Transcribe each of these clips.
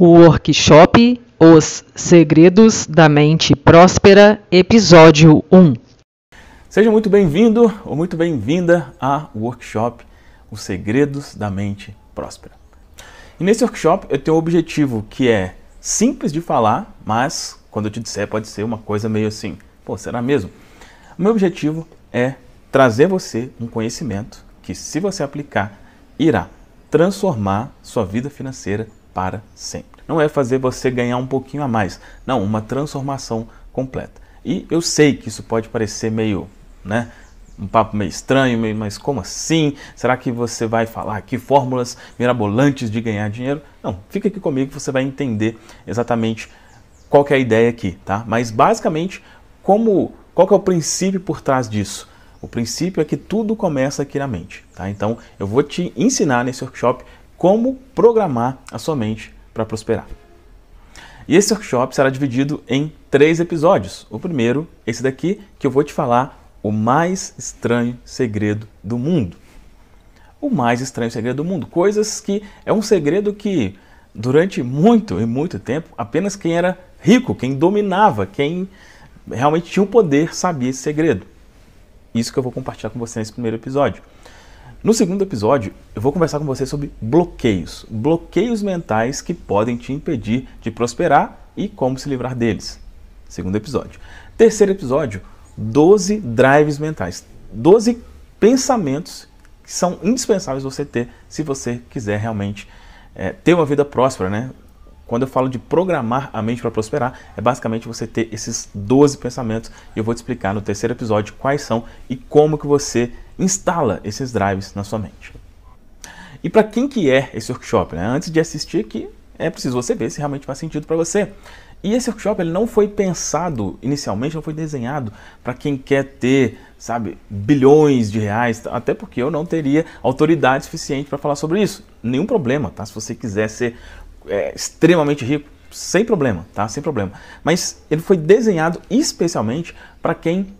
O workshop Os Segredos da Mente Próspera, episódio 1. Seja muito bem-vindo ou muito bem-vinda ao workshop Os Segredos da Mente Próspera. E nesse workshop eu tenho um objetivo que é simples de falar, mas quando eu te disser pode ser uma coisa meio assim, pô, será mesmo? O meu objetivo é trazer você um conhecimento que se você aplicar irá transformar sua vida financeira para sempre. Não é fazer você ganhar um pouquinho a mais, não, uma transformação completa. E eu sei que isso pode parecer meio, né, um papo meio estranho, meio, mas como assim? Será que você vai falar aqui fórmulas mirabolantes de ganhar dinheiro? Não, fica aqui comigo que você vai entender exatamente qual é a ideia aqui, tá? Mas basicamente, como, qual é o princípio por trás disso? O princípio é que tudo começa aqui na mente, tá? Então, eu vou te ensinar nesse workshop como programar a sua mente para prosperar. E esse workshop será dividido em três episódios. O primeiro, esse daqui, que eu vou te falar o mais estranho segredo do mundo. O mais estranho segredo do mundo. Coisas que é um segredo que durante muito e muito tempo apenas quem era rico, quem dominava, quem realmente tinha o poder sabia esse segredo. Isso que eu vou compartilhar com você nesse primeiro episódio. No segundo episódio, eu vou conversar com você sobre bloqueios, bloqueios mentais que podem te impedir de prosperar e como se livrar deles. Segundo episódio. Terceiro episódio, 12 drives mentais, 12 pensamentos que são indispensáveis você ter se você quiser realmente é, ter uma vida próspera, né? Quando eu falo de programar a mente para prosperar, é basicamente você ter esses 12 pensamentos e eu vou te explicar no terceiro episódio quais são e como que você instala esses drives na sua mente. E para quem que é esse workshop? Né? Antes de assistir aqui, é preciso você ver se realmente faz sentido para você. E esse workshop ele não foi pensado inicialmente, não foi desenhado para quem quer ter, sabe, bilhões de reais, tá? até porque eu não teria autoridade suficiente para falar sobre isso. Nenhum problema, tá? Se você quiser ser é, extremamente rico, sem problema, tá? Sem problema. Mas ele foi desenhado especialmente para quem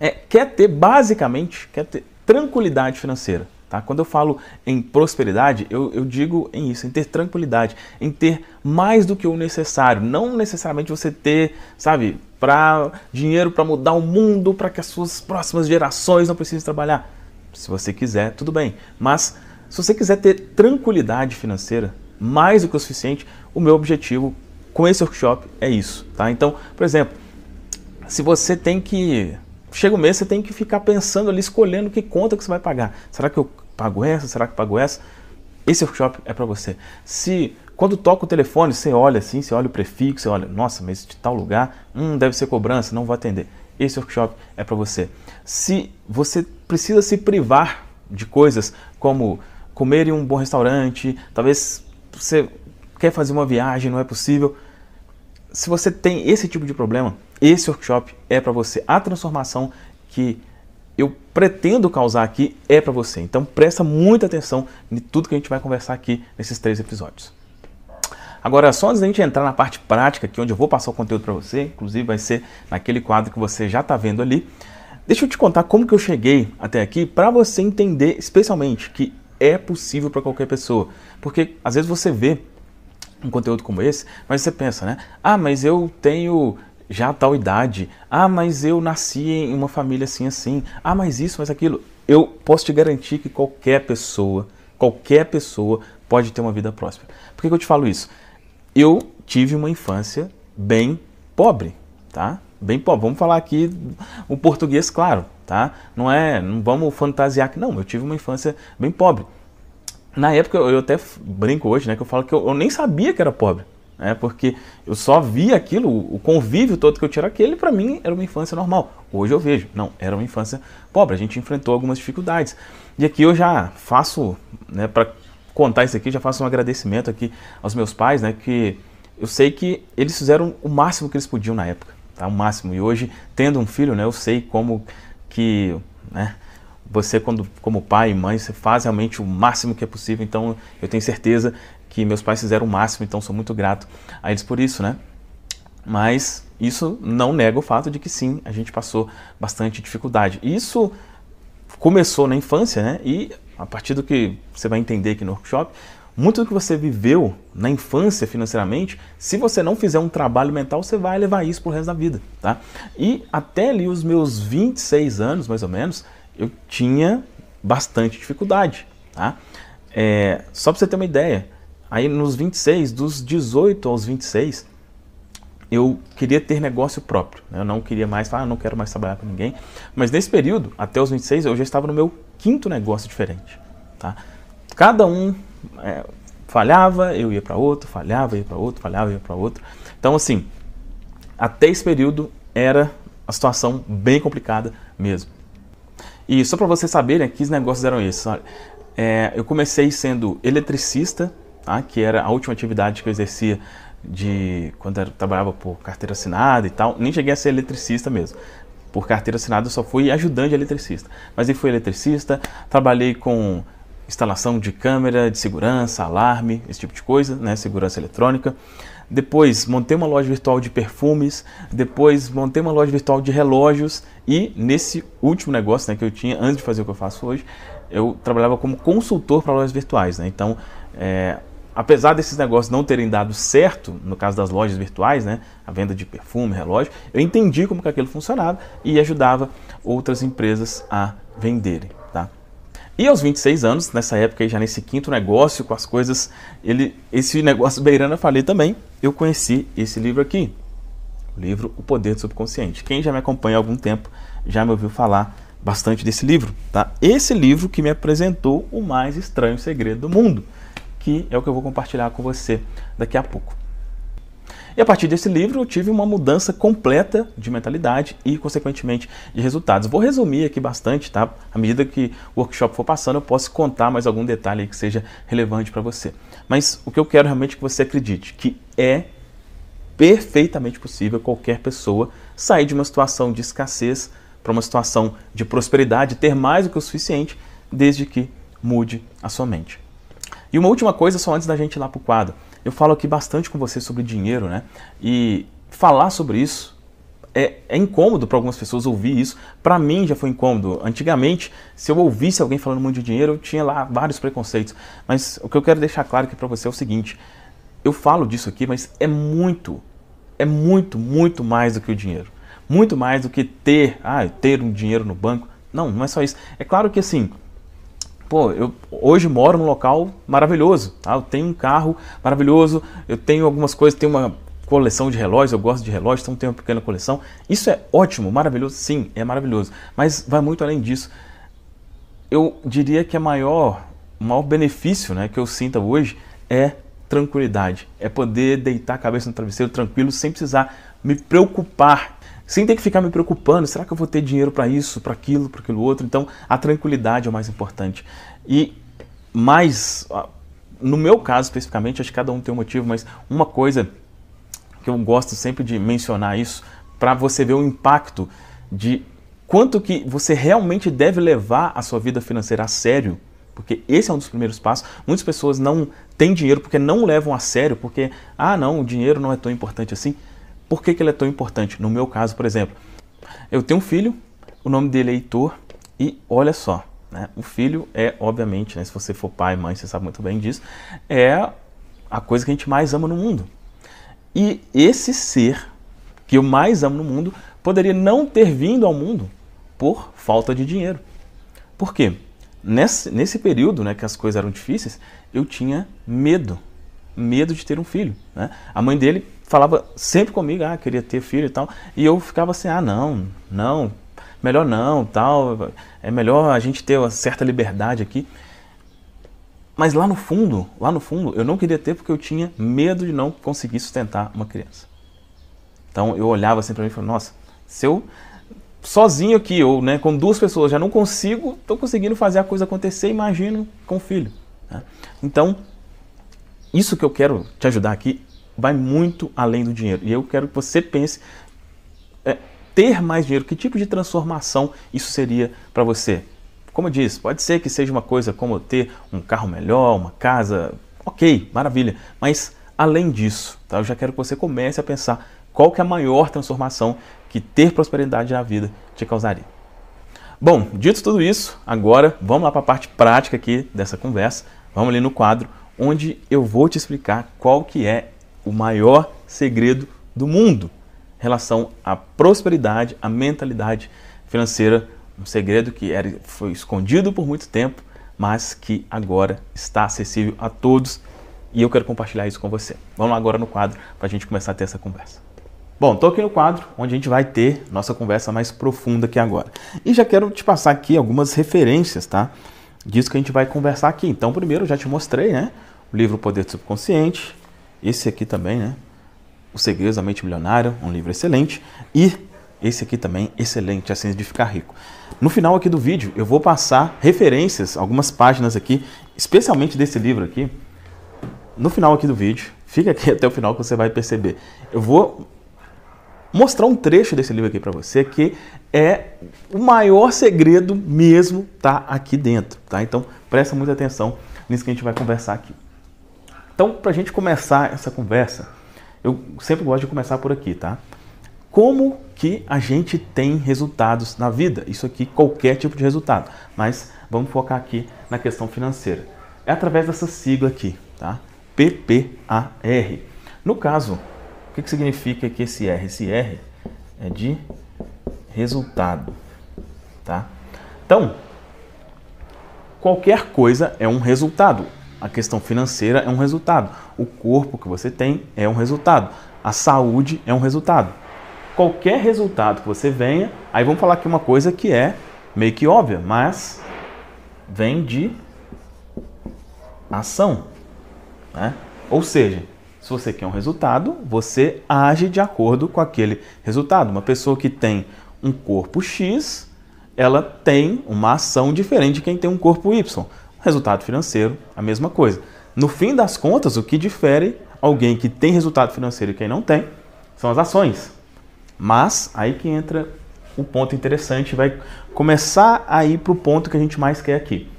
é, quer ter basicamente, quer ter tranquilidade financeira. Tá? Quando eu falo em prosperidade, eu, eu, digo em isso, em ter tranquilidade, em ter mais do que o necessário. Não necessariamente você ter, sabe, para dinheiro para mudar o mundo, para que as suas próximas gerações não precisem trabalhar. Se você quiser, tudo bem. Mas se você quiser ter tranquilidade financeira, mais do que o suficiente. O meu objetivo com esse workshop é isso, tá? Então, por exemplo, se você tem que chega o um mês você tem que ficar pensando ali escolhendo que conta que você vai pagar. Será que eu pago essa? Será que eu pago essa? Esse workshop é para você. Se quando toca o telefone, você olha assim, você olha o prefixo, você olha, nossa, mas de tal lugar, hum, deve ser cobrança, não vou atender. Esse workshop é para você. Se você precisa se privar de coisas como comer em um bom restaurante, talvez você quer fazer uma viagem, não é possível. Se você tem esse tipo de problema, esse workshop é para você. A transformação que eu pretendo causar aqui é para você. Então presta muita atenção em tudo que a gente vai conversar aqui nesses três episódios. Agora, só antes da gente entrar na parte prática, que onde eu vou passar o conteúdo para você, inclusive vai ser naquele quadro que você já está vendo ali. Deixa eu te contar como que eu cheguei até aqui para você entender, especialmente, que é possível para qualquer pessoa. Porque às vezes você vê um conteúdo como esse, mas você pensa, né? Ah, mas eu tenho já tal idade. Ah, mas eu nasci em uma família assim assim. Ah, mas isso, mas aquilo. Eu posso te garantir que qualquer pessoa, qualquer pessoa pode ter uma vida próspera. Por que, que eu te falo isso? Eu tive uma infância bem pobre, tá? Bem pobre. Vamos falar aqui o português, claro tá? Não é, não vamos fantasiar que não, eu tive uma infância bem pobre. Na época eu, até brinco hoje, né, que eu falo que eu, eu, nem sabia que era pobre, né? Porque eu só via aquilo, o convívio todo que eu tinha aquele para mim era uma infância normal. Hoje eu vejo, não, era uma infância pobre, a gente enfrentou algumas dificuldades. E aqui eu já faço, né, para contar isso aqui, já faço um agradecimento aqui aos meus pais, né, que eu sei que eles fizeram o máximo que eles podiam na época, tá? O máximo. E hoje, tendo um filho, né, eu sei como que né, você, quando, como pai e mãe, você faz realmente o máximo que é possível. Então, eu tenho certeza que meus pais fizeram o máximo, então sou muito grato a eles por isso, né? Mas isso não nega o fato de que sim, a gente passou bastante dificuldade. Isso começou na infância, né? E a partir do que você vai entender aqui no workshop, muito do que você viveu na infância financeiramente, se você não fizer um trabalho mental, você vai levar isso pro resto da vida, tá? E até ali os meus 26 anos, mais ou menos, eu tinha bastante dificuldade, tá? É, só para você ter uma ideia, aí nos 26, dos 18 aos 26, eu queria ter negócio próprio. Né? Eu não queria mais falar, ah, não quero mais trabalhar com ninguém. Mas nesse período, até os 26, eu já estava no meu quinto negócio diferente. Tá? Cada um é, falhava, eu ia para outro, falhava, ia para outro, falhava, ia para outro. Então, assim, até esse período era a situação bem complicada mesmo. E só para vocês saberem, né, que negócios eram esses? É, eu comecei sendo eletricista, tá? que era a última atividade que eu exercia de quando eu trabalhava por carteira assinada e tal. Nem cheguei a ser eletricista mesmo. Por carteira assinada eu só fui ajudante de eletricista. Mas eu fui eletricista, trabalhei com instalação de câmera de segurança, alarme, esse tipo de coisa, né? segurança eletrônica. Depois, montei uma loja virtual de perfumes. Depois, montei uma loja virtual de relógios. E nesse último negócio né, que eu tinha, antes de fazer o que eu faço hoje, eu trabalhava como consultor para lojas virtuais. Né? Então, é, apesar desses negócios não terem dado certo, no caso das lojas virtuais, né, a venda de perfume, relógio, eu entendi como que aquilo funcionava e ajudava outras empresas a venderem. E aos 26 anos, nessa época, já nesse quinto negócio com as coisas, ele, esse negócio beirando eu falei também, eu conheci esse livro aqui. O livro O Poder do Subconsciente. Quem já me acompanha há algum tempo já me ouviu falar bastante desse livro, tá? Esse livro que me apresentou o mais estranho segredo do mundo, que é o que eu vou compartilhar com você daqui a pouco. E a partir desse livro eu tive uma mudança completa de mentalidade e, consequentemente, de resultados. Vou resumir aqui bastante, tá? À medida que o workshop for passando, eu posso contar mais algum detalhe que seja relevante para você. Mas o que eu quero realmente que você acredite que é perfeitamente possível qualquer pessoa sair de uma situação de escassez para uma situação de prosperidade, ter mais do que o suficiente, desde que mude a sua mente. E uma última coisa, só antes da gente ir lá para o quadro. Eu falo aqui bastante com você sobre dinheiro, né? E falar sobre isso é, é, incômodo para algumas pessoas ouvir isso. Para mim já foi incômodo. Antigamente, se eu ouvisse alguém falando muito de dinheiro, eu tinha lá vários preconceitos. Mas o que eu quero deixar claro aqui para você é o seguinte: eu falo disso aqui, mas é muito, é muito, muito mais do que o dinheiro. Muito mais do que ter, ah, ter um dinheiro no banco. Não, não é só isso. É claro que assim, Pô, eu hoje moro num local maravilhoso, tá? Eu tenho um carro maravilhoso, eu tenho algumas coisas, tenho uma coleção de relógios, eu gosto de relógios, então tenho uma pequena coleção. Isso é ótimo, maravilhoso, sim, é maravilhoso. Mas vai muito além disso. Eu diria que a maior, o maior benefício né, que eu sinta hoje é tranquilidade, é poder deitar a cabeça no travesseiro tranquilo sem precisar me preocupar sem ter que ficar me preocupando, será que eu vou ter dinheiro para isso, para aquilo, para aquilo outro? Então, a tranquilidade é o mais importante. E mais, no meu caso especificamente, acho que cada um tem um motivo, mas uma coisa que eu gosto sempre de mencionar isso, para você ver o impacto de quanto que você realmente deve levar a sua vida financeira a sério, porque esse é um dos primeiros passos. Muitas pessoas não têm dinheiro porque não levam a sério, porque, ah, não, o dinheiro não é tão importante assim. Por que, que ele é tão importante? No meu caso, por exemplo, eu tenho um filho, o nome dele é Heitor, e olha só, né? o filho é, obviamente, né, se você for pai, mãe, você sabe muito bem disso, é a coisa que a gente mais ama no mundo. E esse ser que eu mais amo no mundo poderia não ter vindo ao mundo por falta de dinheiro. Por quê? Nesse, nesse período né, que as coisas eram difíceis, eu tinha medo medo de ter um filho. Né? A mãe dele falava sempre comigo, ah, queria ter filho e tal. E eu ficava assim, ah, não, não, melhor não, tal. É melhor a gente ter uma certa liberdade aqui. Mas lá no fundo, lá no fundo, eu não queria ter porque eu tinha medo de não conseguir sustentar uma criança. Então eu olhava assim para mim e falava, nossa, se eu sozinho aqui, ou né, com duas pessoas, já não consigo, estou conseguindo fazer a coisa acontecer, imagino com o filho. Né? Então, isso que eu quero te ajudar aqui vai muito além do dinheiro. E eu quero que você pense é, ter mais dinheiro. Que tipo de transformação isso seria para você? Como eu disse, pode ser que seja uma coisa como ter um carro melhor, uma casa, ok, maravilha. Mas além disso, tá? eu já quero que você comece a pensar qual que é a maior transformação que ter prosperidade na vida te causaria. Bom, dito tudo isso, agora vamos lá para a parte prática aqui dessa conversa. Vamos ali no quadro onde eu vou te explicar qual que é o maior segredo do mundo em relação à prosperidade, à mentalidade financeira, um segredo que era, foi escondido por muito tempo, mas que agora está acessível a todos e eu quero compartilhar isso com você. Vamos lá agora no quadro para a gente começar a ter essa conversa. Bom, estou aqui no quadro onde a gente vai ter nossa conversa mais profunda aqui agora. E já quero te passar aqui algumas referências, tá? Disso que a gente vai conversar aqui. Então, primeiro, já te mostrei, né? o livro Poder do Subconsciente, esse aqui também, né? O Segredo da Mente Milionária, um livro excelente, e esse aqui também excelente, A Ciência de Ficar Rico. No final aqui do vídeo, eu vou passar referências, algumas páginas aqui, especialmente desse livro aqui. No final aqui do vídeo, fica aqui até o final que você vai perceber. Eu vou mostrar um trecho desse livro aqui para você que é o maior segredo mesmo tá aqui dentro, tá? Então presta muita atenção nisso que a gente vai conversar aqui. Então, para a gente começar essa conversa, eu sempre gosto de começar por aqui, tá? Como que a gente tem resultados na vida? Isso aqui, qualquer tipo de resultado, mas vamos focar aqui na questão financeira. É através dessa sigla aqui, tá? PPAR. No caso, o que, que significa que esse R? Esse R é de resultado, tá? Então, qualquer coisa é um resultado. A questão financeira é um resultado. O corpo que você tem é um resultado. A saúde é um resultado. Qualquer resultado que você venha, aí vamos falar aqui uma coisa que é meio que óbvia, mas vem de ação. Né? Ou seja, se você quer um resultado, você age de acordo com aquele resultado. Uma pessoa que tem um corpo X, ela tem uma ação diferente de quem tem um corpo Y. Resultado financeiro, a mesma coisa. No fim das contas, o que difere alguém que tem resultado financeiro e quem não tem são as ações. Mas aí que entra o ponto interessante, vai começar a ir para o ponto que a gente mais quer aqui.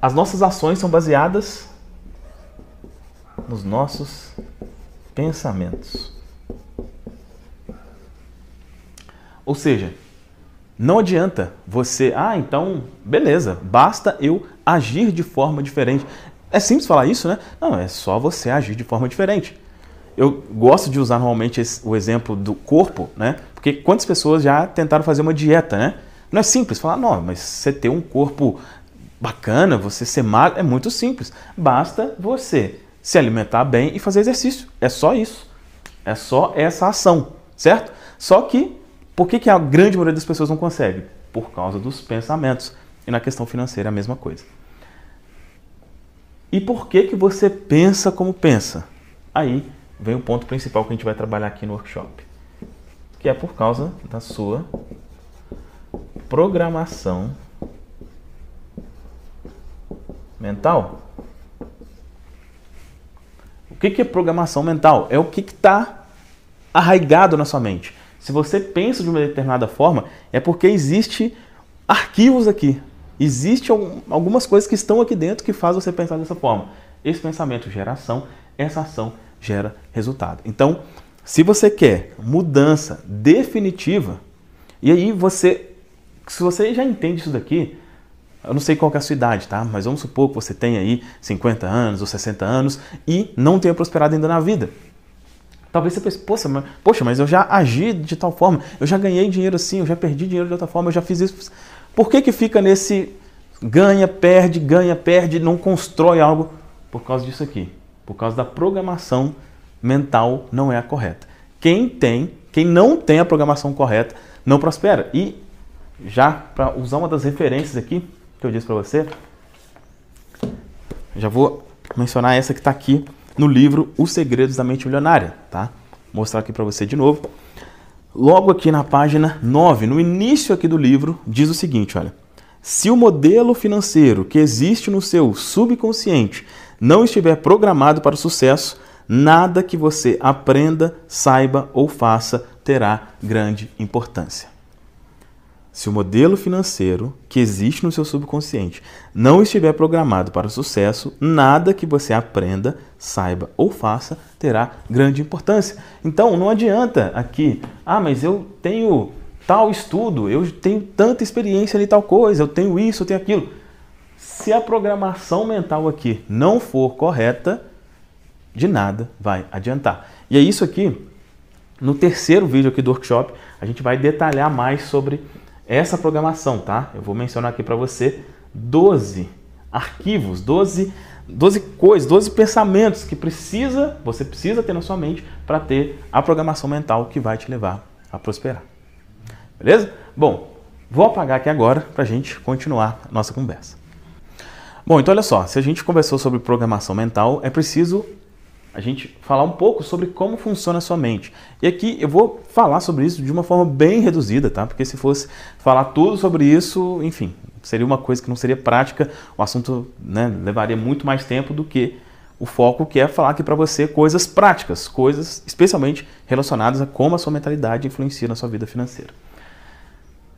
As nossas ações são baseadas nos nossos pensamentos. Ou seja, não adianta você, ah, então, beleza, basta eu agir de forma diferente. É simples falar isso, né? Não, é só você agir de forma diferente. Eu gosto de usar normalmente esse, o exemplo do corpo, né? Porque quantas pessoas já tentaram fazer uma dieta, né? Não é simples falar, não, mas você ter um corpo bacana, você ser magro, é muito simples. Basta você se alimentar bem e fazer exercício. É só isso. É só essa ação, certo? Só que por que, que a grande maioria das pessoas não consegue? Por causa dos pensamentos. E na questão financeira é a mesma coisa. E por que, que você pensa como pensa? Aí vem o ponto principal que a gente vai trabalhar aqui no workshop. Que é por causa da sua programação mental. O que, que é programação mental? É o que está arraigado na sua mente. Se você pensa de uma determinada forma, é porque existe arquivos aqui. Existe algumas coisas que estão aqui dentro que fazem você pensar dessa forma. Esse pensamento gera ação, essa ação gera resultado. Então, se você quer mudança definitiva, e aí você, se você já entende isso daqui, eu não sei qual é a sua idade, tá? Mas vamos supor que você tenha aí 50 anos ou 60 anos e não tenha prosperado ainda na vida. Talvez você pense, poxa mas, poxa, mas eu já agi de tal forma, eu já ganhei dinheiro assim, eu já perdi dinheiro de outra forma, eu já fiz isso. Por que, que fica nesse ganha, perde, ganha, perde, não constrói algo? Por causa disso aqui. Por causa da programação mental não é a correta. Quem tem, quem não tem a programação correta, não prospera. E já para usar uma das referências aqui que eu disse para você, já vou mencionar essa que está aqui no livro Os Segredos da Mente Milionária, tá? Vou mostrar aqui para você de novo. Logo aqui na página 9, no início aqui do livro, diz o seguinte, olha: Se o modelo financeiro que existe no seu subconsciente não estiver programado para o sucesso, nada que você aprenda, saiba ou faça terá grande importância. Se o modelo financeiro que existe no seu subconsciente não estiver programado para o sucesso, nada que você aprenda, saiba ou faça terá grande importância. Então, não adianta aqui, ah, mas eu tenho tal estudo, eu tenho tanta experiência em tal coisa, eu tenho isso, eu tenho aquilo. Se a programação mental aqui não for correta, de nada vai adiantar. E é isso aqui. No terceiro vídeo aqui do workshop, a gente vai detalhar mais sobre essa programação, tá? Eu vou mencionar aqui para você 12 arquivos, 12, 12 coisas, 12 pensamentos que precisa, você precisa ter na sua mente para ter a programação mental que vai te levar a prosperar. Beleza? Bom, vou apagar aqui agora para a gente continuar a nossa conversa. Bom, então olha só, se a gente conversou sobre programação mental, é preciso a gente falar um pouco sobre como funciona a sua mente. E aqui eu vou falar sobre isso de uma forma bem reduzida, tá? Porque se fosse falar tudo sobre isso, enfim, seria uma coisa que não seria prática, o assunto né, levaria muito mais tempo do que o foco que é falar aqui para você coisas práticas, coisas especialmente relacionadas a como a sua mentalidade influencia na sua vida financeira.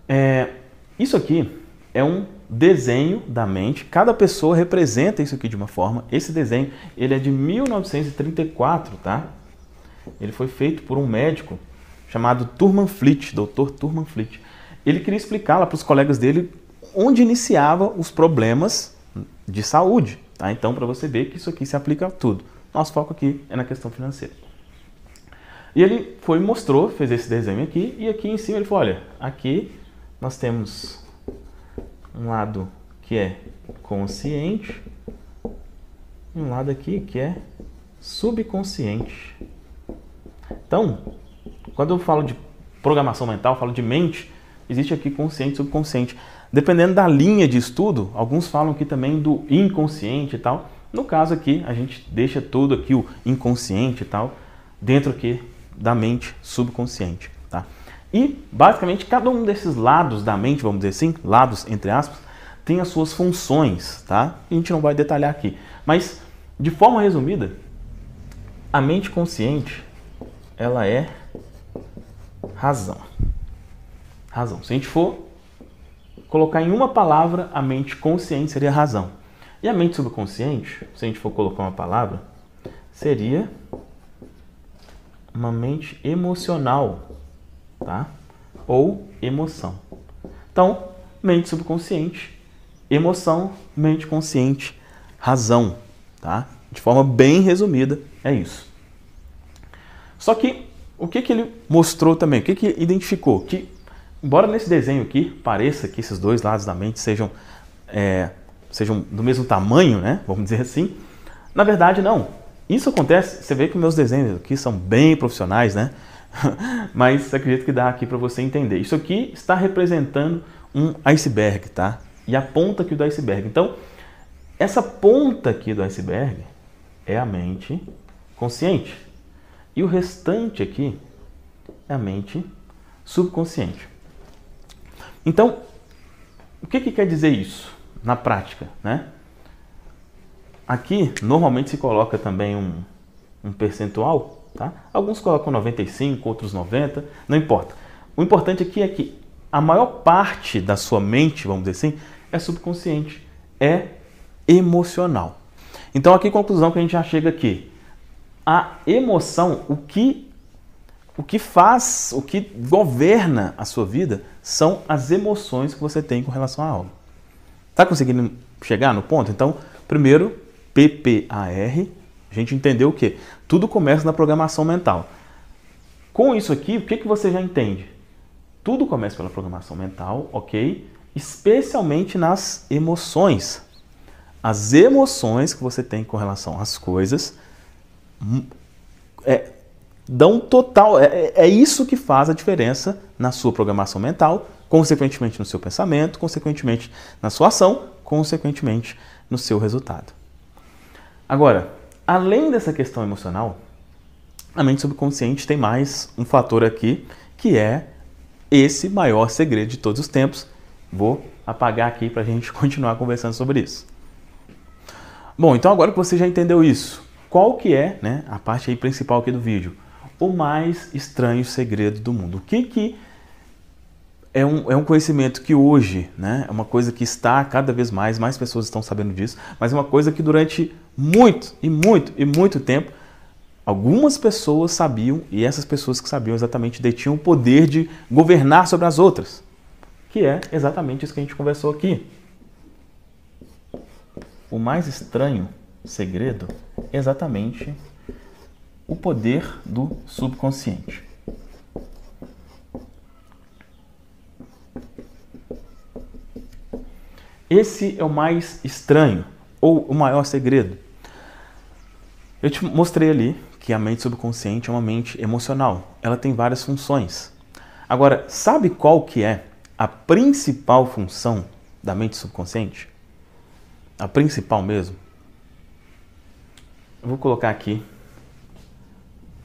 É, isso aqui é um desenho da mente. Cada pessoa representa isso aqui de uma forma. Esse desenho, ele é de 1934, tá? Ele foi feito por um médico chamado Turman Flit, Dr. Turman Flit. Ele queria explicar lá para os colegas dele onde iniciava os problemas de saúde, tá? Então, para você ver que isso aqui se aplica a tudo. Nosso foco aqui é na questão financeira. E ele foi mostrou, fez esse desenho aqui e aqui em cima ele falou, olha, aqui nós temos um lado que é consciente e um lado aqui que é subconsciente. Então, quando eu falo de programação mental, falo de mente, existe aqui consciente e subconsciente. Dependendo da linha de estudo, alguns falam aqui também do inconsciente e tal. No caso aqui, a gente deixa todo aqui o inconsciente e tal dentro aqui da mente subconsciente. E, basicamente, cada um desses lados da mente, vamos dizer assim, lados entre aspas, tem as suas funções, tá? A gente não vai detalhar aqui. Mas, de forma resumida, a mente consciente, ela é razão. Razão. Se a gente for colocar em uma palavra, a mente consciente seria razão. E a mente subconsciente, se a gente for colocar uma palavra, seria uma mente emocional tá? Ou emoção. Então, mente subconsciente, emoção, mente consciente, razão, tá? De forma bem resumida, é isso. Só que o que, que ele mostrou também, o que, que identificou? Que, embora nesse desenho aqui pareça que esses dois lados da mente sejam, é, sejam do mesmo tamanho, né? Vamos dizer assim, na verdade não. Isso acontece, você vê que meus desenhos aqui são bem profissionais, né? Mas acredito que dá aqui para você entender. Isso aqui está representando um iceberg, tá? E a ponta aqui do iceberg. Então, essa ponta aqui do iceberg é a mente consciente. E o restante aqui é a mente subconsciente. Então, o que, que quer dizer isso na prática? Né? Aqui, normalmente se coloca também um, um percentual Tá? Alguns colocam 95, outros 90, não importa. O importante aqui é que a maior parte da sua mente, vamos dizer assim, é subconsciente, é emocional. Então, aqui conclusão que a gente já chega aqui. A emoção, o que, o que faz, o que governa a sua vida são as emoções que você tem com relação a algo. Está conseguindo chegar no ponto? Então, primeiro, PPAR, a gente entendeu o que? Tudo começa na programação mental. Com isso aqui, o que, que você já entende? Tudo começa pela programação mental, ok? Especialmente nas emoções. As emoções que você tem com relação às coisas hum, é, dão total. É, é, é isso que faz a diferença na sua programação mental, consequentemente no seu pensamento, consequentemente na sua ação, consequentemente no seu resultado. Agora, Além dessa questão emocional, a mente subconsciente tem mais um fator aqui que é esse maior segredo de todos os tempos. Vou apagar aqui para a gente continuar conversando sobre isso. Bom, então agora que você já entendeu isso, qual que é né, a parte aí principal aqui do vídeo? O mais estranho segredo do mundo. O que que é um, é um conhecimento que hoje né, é uma coisa que está cada vez mais, mais pessoas estão sabendo disso, mas é uma coisa que durante muito e muito e muito tempo, algumas pessoas sabiam e essas pessoas que sabiam exatamente detinham o poder de governar sobre as outras, que é exatamente isso que a gente conversou aqui. O mais estranho segredo é exatamente o poder do subconsciente. Esse é o mais estranho ou o maior segredo. Eu te mostrei ali que a mente subconsciente é uma mente emocional. Ela tem várias funções. Agora, sabe qual que é a principal função da mente subconsciente? A principal mesmo? Eu vou colocar aqui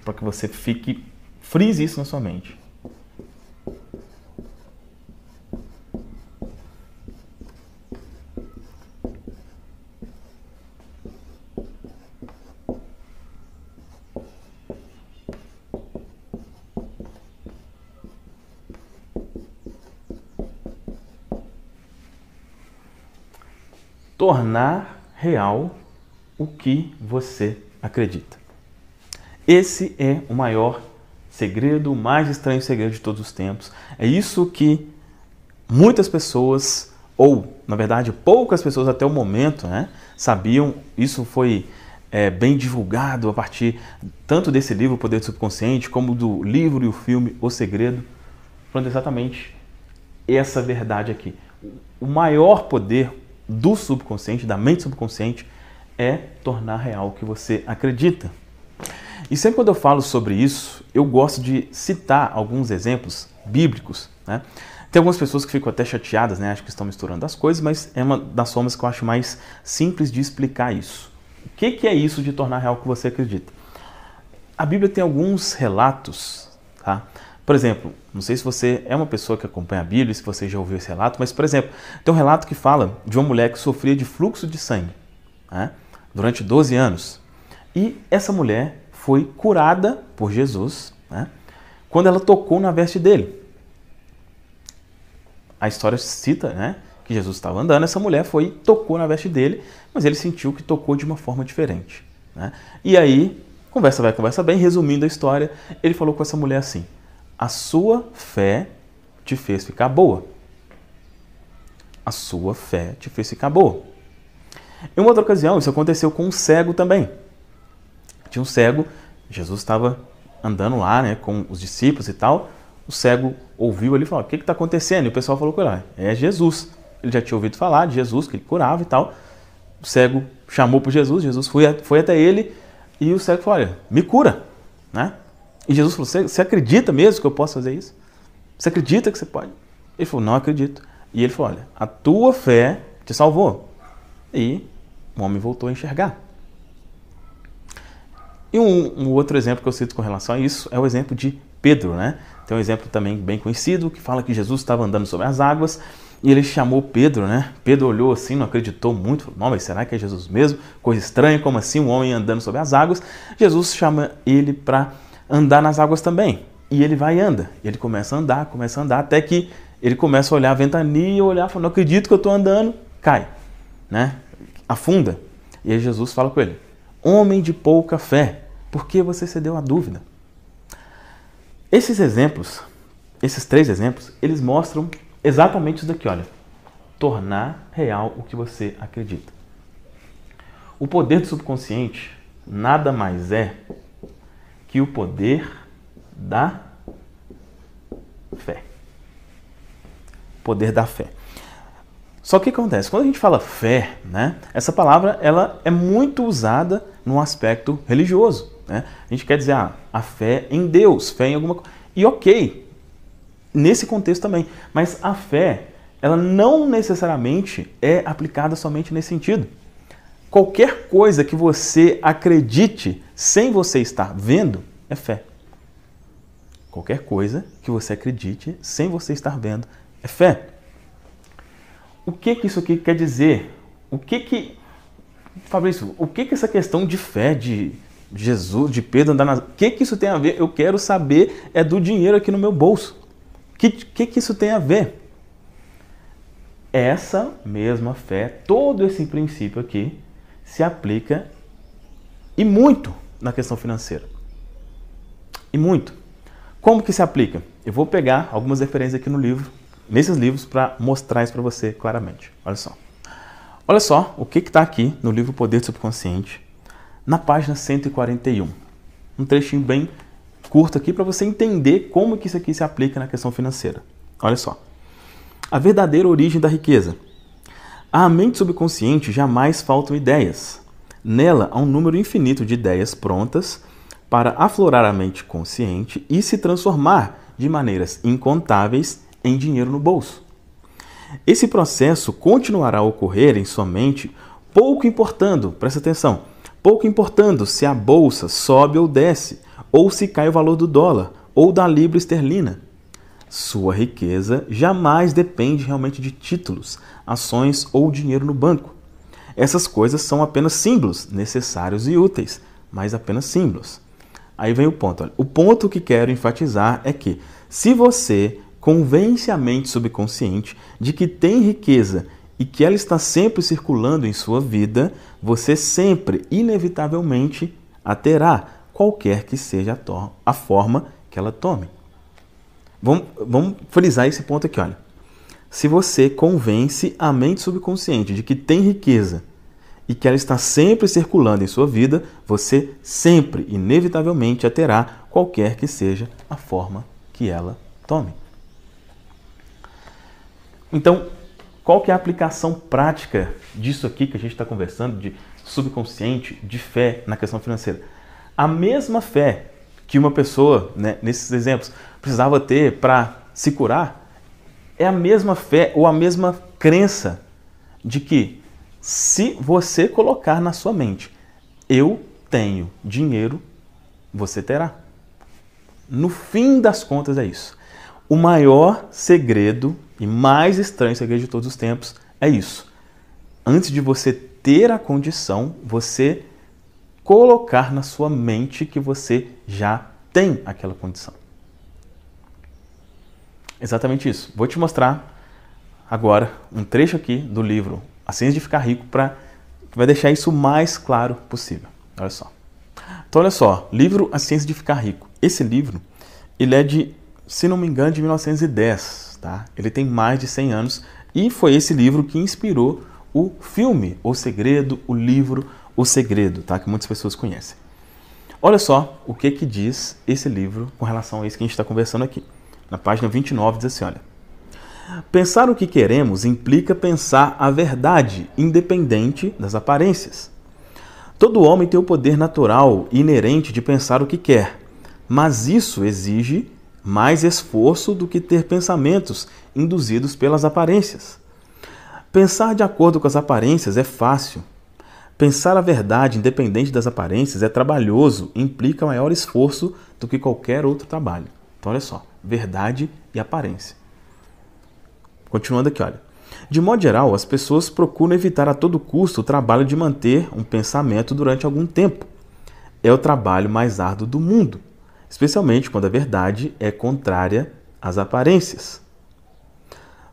para que você fique frise isso na sua mente. tornar real o que você acredita. Esse é o maior segredo, o mais estranho segredo de todos os tempos. É isso que muitas pessoas, ou na verdade poucas pessoas até o momento, né, sabiam. Isso foi é, bem divulgado a partir tanto desse livro, O Poder do Subconsciente, como do livro e o filme O Segredo, falando exatamente essa verdade aqui. O maior poder, do subconsciente, da mente subconsciente, é tornar real o que você acredita. E sempre quando eu falo sobre isso, eu gosto de citar alguns exemplos bíblicos. Né? Tem algumas pessoas que ficam até chateadas, né? acho que estão misturando as coisas, mas é uma das formas que eu acho mais simples de explicar isso. O que, que é isso de tornar real o que você acredita? A Bíblia tem alguns relatos tá? Por exemplo, não sei se você é uma pessoa que acompanha a Bíblia, se você já ouviu esse relato, mas, por exemplo, tem um relato que fala de uma mulher que sofria de fluxo de sangue né, durante 12 anos. E essa mulher foi curada por Jesus né, quando ela tocou na veste dele. A história cita né, que Jesus estava andando, essa mulher foi e tocou na veste dele, mas ele sentiu que tocou de uma forma diferente. Né? E aí, conversa vai, conversa bem, resumindo a história, ele falou com essa mulher assim: a sua fé te fez ficar boa. A sua fé te fez ficar boa. Em uma outra ocasião, isso aconteceu com um cego também. Tinha um cego, Jesus estava andando lá né, com os discípulos e tal. O cego ouviu ele e falou: O que está acontecendo? E o pessoal falou com ele: ah, É Jesus. Ele já tinha ouvido falar de Jesus, que ele curava e tal. O cego chamou para Jesus, Jesus foi, foi até ele e o cego falou: Olha, me cura. Né? E Jesus falou: Você acredita mesmo que eu posso fazer isso? Você acredita que você pode? Ele falou: Não acredito. E ele falou: Olha, a tua fé te salvou. E o homem voltou a enxergar. E um, um, outro exemplo que eu cito com relação a isso é o exemplo de Pedro, né? Tem um exemplo também bem conhecido que fala que Jesus estava andando sobre as águas e ele chamou Pedro, né? Pedro olhou assim, não acreditou muito, falou: Não, mas será que é Jesus mesmo? Coisa estranha, como assim um homem andando sobre as águas? Jesus chama ele para andar nas águas também. E ele vai e anda. Ele começa a andar, começa a andar, até que ele começa a olhar a ventania e olhar, falando, não acredito que eu estou andando, cai, né? Afunda. E aí Jesus fala com ele, homem de pouca fé, por que você cedeu à dúvida? Esses exemplos, esses três exemplos, eles mostram exatamente isso daqui, olha. Tornar real o que você acredita. O poder do subconsciente nada mais é que o poder da fé. Poder da fé. Só que acontece, quando a gente fala fé, né, essa palavra ela é muito usada no aspecto religioso. Né? A gente quer dizer ah, a fé em Deus, fé em alguma coisa. E ok, nesse contexto também. Mas a fé, ela não necessariamente é aplicada somente nesse sentido. Qualquer coisa que você acredite sem você estar vendo é fé. Qualquer coisa que você acredite sem você estar vendo é fé. O que que isso aqui quer dizer? O que que Fabrício, o que que essa questão de fé de Jesus, de Pedro andar na, o que que isso tem a ver? Eu quero saber é do dinheiro aqui no meu bolso. Que que que isso tem a ver? Essa mesma fé, todo esse princípio aqui se aplica e muito na questão financeira. E muito. Como que se aplica? Eu vou pegar algumas referências aqui no livro, nesses livros, para mostrar isso para você claramente. Olha só. Olha só o que está aqui no livro Poder do Subconsciente, na página 141. Um trechinho bem curto aqui para você entender como que isso aqui se aplica na questão financeira. Olha só. A verdadeira origem da riqueza à mente subconsciente jamais faltam ideias. Nela há um número infinito de ideias prontas para aflorar a mente consciente e se transformar de maneiras incontáveis em dinheiro no bolso. Esse processo continuará a ocorrer em sua mente, pouco importando, presta atenção, pouco importando se a bolsa sobe ou desce, ou se cai o valor do dólar ou da libra esterlina. Sua riqueza jamais depende realmente de títulos, ações ou dinheiro no banco. Essas coisas são apenas símbolos, necessários e úteis, mas apenas símbolos. Aí vem o ponto. Olha. O ponto que quero enfatizar é que, se você convence a mente subconsciente de que tem riqueza e que ela está sempre circulando em sua vida, você sempre, inevitavelmente, a terá, qualquer que seja a, a forma que ela tome. Vamos, vamos frisar esse ponto aqui, olha. Se você convence a mente subconsciente de que tem riqueza e que ela está sempre circulando em sua vida, você sempre, inevitavelmente, a terá, qualquer que seja a forma que ela tome. Então, qual que é a aplicação prática disso aqui que a gente está conversando, de subconsciente, de fé na questão financeira? A mesma fé que uma pessoa, né, nesses exemplos, precisava ter para se curar, é a mesma fé ou a mesma crença de que se você colocar na sua mente, eu tenho dinheiro, você terá. No fim das contas é isso. O maior segredo e mais estranho segredo de todos os tempos é isso. Antes de você ter a condição, você colocar na sua mente que você já tem aquela condição. Exatamente isso. Vou te mostrar agora um trecho aqui do livro A Ciência de Ficar Rico para que vai deixar isso o mais claro possível. Olha só. Então olha só, livro A Ciência de Ficar Rico. Esse livro, ele é de, se não me engano, de 1910, tá? Ele tem mais de 100 anos e foi esse livro que inspirou o filme O Segredo, o livro o Segredo, tá? que muitas pessoas conhecem. Olha só o que, que diz esse livro com relação a isso que a gente está conversando aqui. Na página 29 diz assim, olha. Pensar o que queremos implica pensar a verdade, independente das aparências. Todo homem tem o poder natural e inerente de pensar o que quer, mas isso exige mais esforço do que ter pensamentos induzidos pelas aparências. Pensar de acordo com as aparências é fácil, Pensar a verdade, independente das aparências, é trabalhoso e implica maior esforço do que qualquer outro trabalho. Então, olha só: verdade e aparência. Continuando aqui, olha. De modo geral, as pessoas procuram evitar a todo custo o trabalho de manter um pensamento durante algum tempo. É o trabalho mais árduo do mundo, especialmente quando a verdade é contrária às aparências.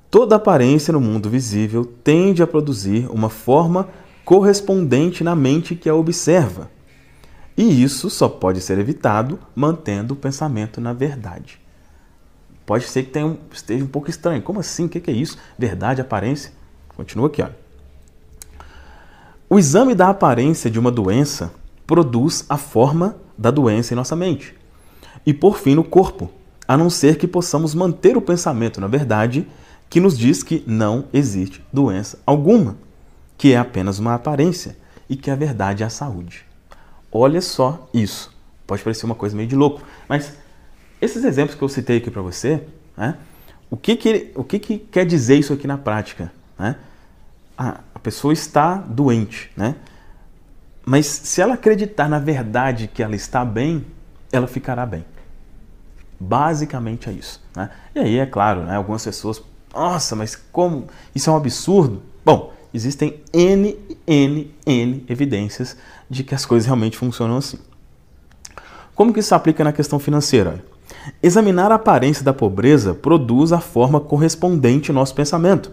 Toda aparência no mundo visível tende a produzir uma forma correspondente na mente que a observa. E isso só pode ser evitado mantendo o pensamento na verdade. Pode ser que tenha um, esteja um pouco estranho. Como assim? O que é isso? Verdade, aparência? Continua aqui, olha. O exame da aparência de uma doença produz a forma da doença em nossa mente e, por fim, no corpo, a não ser que possamos manter o pensamento na verdade que nos diz que não existe doença alguma que é apenas uma aparência e que a verdade é a saúde. Olha só isso. Pode parecer uma coisa meio de louco, mas esses exemplos que eu citei aqui para você, né, o, que, que, o que, que quer dizer isso aqui na prática? Né? a pessoa está doente, né? mas se ela acreditar na verdade que ela está bem, ela ficará bem. Basicamente é isso. Né? E aí, é claro, né, algumas pessoas, nossa, mas como? Isso é um absurdo. Bom, existem N, N, N evidências de que as coisas realmente funcionam assim. Como que isso se aplica na questão financeira? Examinar a aparência da pobreza produz a forma correspondente ao nosso pensamento,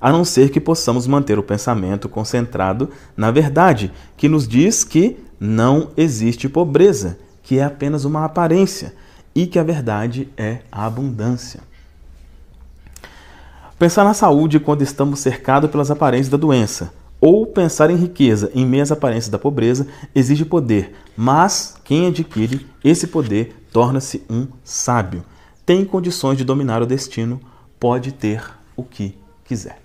a não ser que possamos manter o pensamento concentrado na verdade, que nos diz que não existe pobreza, que é apenas uma aparência, e que a verdade é a abundância. Pensar na saúde quando estamos cercados pelas aparências da doença, ou pensar em riqueza em meio às aparências da pobreza, exige poder, mas quem adquire esse poder torna-se um sábio. Tem condições de dominar o destino, pode ter o que quiser.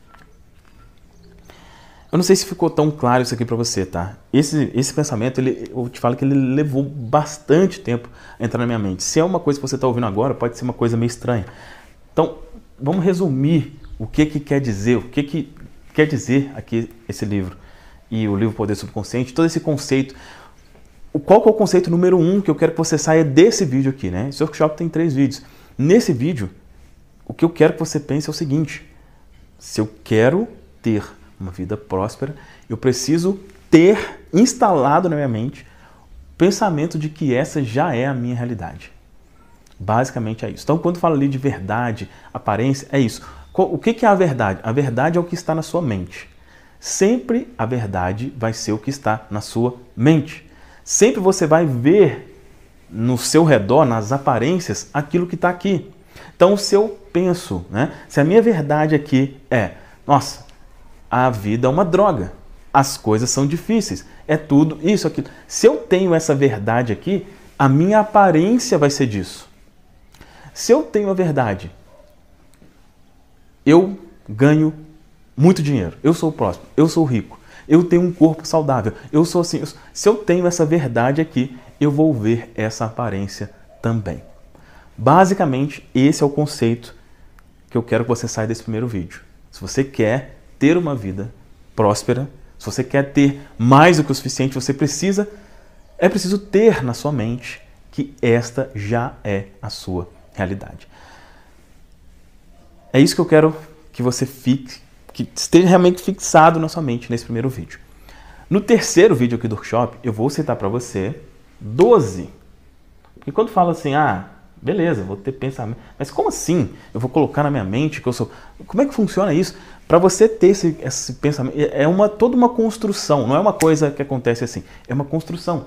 Eu não sei se ficou tão claro isso aqui para você, tá? Esse, esse pensamento, ele, eu te falo que ele levou bastante tempo a entrar na minha mente. Se é uma coisa que você está ouvindo agora, pode ser uma coisa meio estranha. Então, vamos resumir o que que quer dizer, o que que quer dizer aqui esse livro e o livro Poder Subconsciente, todo esse conceito. Qual que é o conceito número um que eu quero que você saia desse vídeo aqui, né? Esse workshop tem três vídeos. Nesse vídeo, o que eu quero que você pense é o seguinte: se eu quero ter uma vida próspera, eu preciso ter instalado na minha mente o pensamento de que essa já é a minha realidade. Basicamente é isso. Então, quando fala ali de verdade, aparência, é isso. O que é a verdade? A verdade é o que está na sua mente. Sempre a verdade vai ser o que está na sua mente. Sempre você vai ver no seu redor, nas aparências, aquilo que está aqui. Então, se eu penso, né? se a minha verdade aqui é, nossa, a vida é uma droga, as coisas são difíceis, é tudo isso, aquilo. Se eu tenho essa verdade aqui, a minha aparência vai ser disso. Se eu tenho a verdade eu ganho muito dinheiro, eu sou próspero. eu sou rico, eu tenho um corpo saudável, eu sou assim. Eu... Se eu tenho essa verdade aqui, eu vou ver essa aparência também. Basicamente, esse é o conceito que eu quero que você saia desse primeiro vídeo. Se você quer ter uma vida próspera, se você quer ter mais do que o suficiente, você precisa é preciso ter na sua mente que esta já é a sua realidade. É isso que eu quero que você fique, que esteja realmente fixado na sua mente nesse primeiro vídeo. No terceiro vídeo aqui do workshop, eu vou citar para você 12. E quando fala assim, ah, beleza, vou ter pensamento, mas como assim? Eu vou colocar na minha mente que eu sou. Como é que funciona isso? Para você ter esse, esse pensamento, é, é uma toda uma construção, não é uma coisa que acontece assim, é uma construção.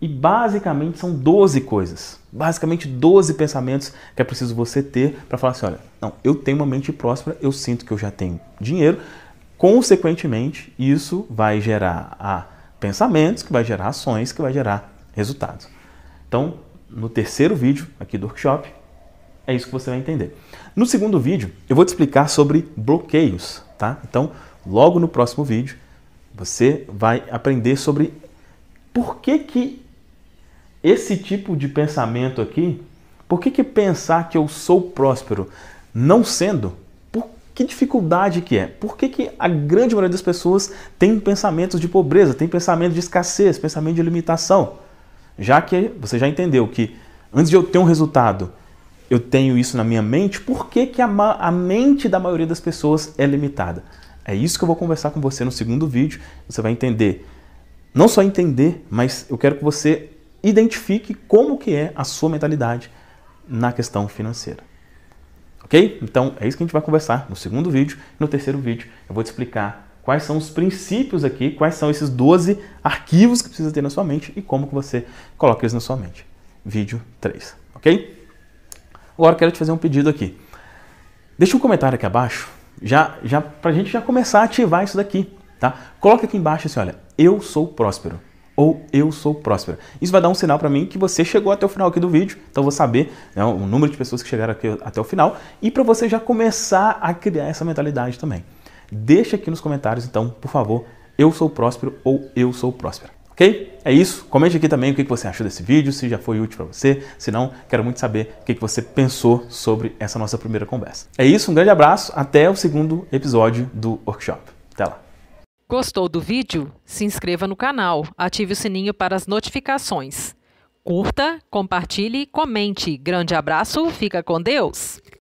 E basicamente são 12 coisas, basicamente 12 pensamentos que é preciso você ter para falar assim: olha, não, eu tenho uma mente próspera, eu sinto que eu já tenho dinheiro. Consequentemente, isso vai gerar a pensamentos, que vai gerar ações, que vai gerar resultados. Então, no terceiro vídeo aqui do workshop, é isso que você vai entender. No segundo vídeo, eu vou te explicar sobre bloqueios, tá? Então, logo no próximo vídeo, você vai aprender sobre por que, que esse tipo de pensamento aqui, por que, que pensar que eu sou próspero não sendo? Por que dificuldade que é? Por que, que a grande maioria das pessoas tem pensamentos de pobreza, tem pensamentos de escassez, pensamento de limitação? Já que você já entendeu que antes de eu ter um resultado, eu tenho isso na minha mente, por que, que a, a mente da maioria das pessoas é limitada? É isso que eu vou conversar com você no segundo vídeo. Você vai entender. Não só entender, mas eu quero que você identifique como que é a sua mentalidade na questão financeira. Ok? Então é isso que a gente vai conversar no segundo vídeo. No terceiro vídeo eu vou te explicar quais são os princípios aqui, quais são esses 12 arquivos que precisa ter na sua mente e como que você coloca eles na sua mente. Vídeo 3, ok? Agora quero te fazer um pedido aqui. Deixa um comentário aqui abaixo, já, já para a gente já começar a ativar isso daqui, tá? Coloca aqui embaixo assim, olha, eu sou próspero ou eu sou próspera. Isso vai dar um sinal para mim que você chegou até o final aqui do vídeo, então eu vou saber né, o número de pessoas que chegaram aqui até o final e para você já começar a criar essa mentalidade também. Deixa aqui nos comentários, então, por favor, eu sou próspero ou eu sou próspera. Ok? É isso. Comente aqui também o que você achou desse vídeo, se já foi útil para você. Se não, quero muito saber o que você pensou sobre essa nossa primeira conversa. É isso, um grande abraço. Até o segundo episódio do workshop. Até lá. Gostou do vídeo? Se inscreva no canal, ative o sininho para as notificações. Curta, compartilhe, comente. Grande abraço, fica com Deus!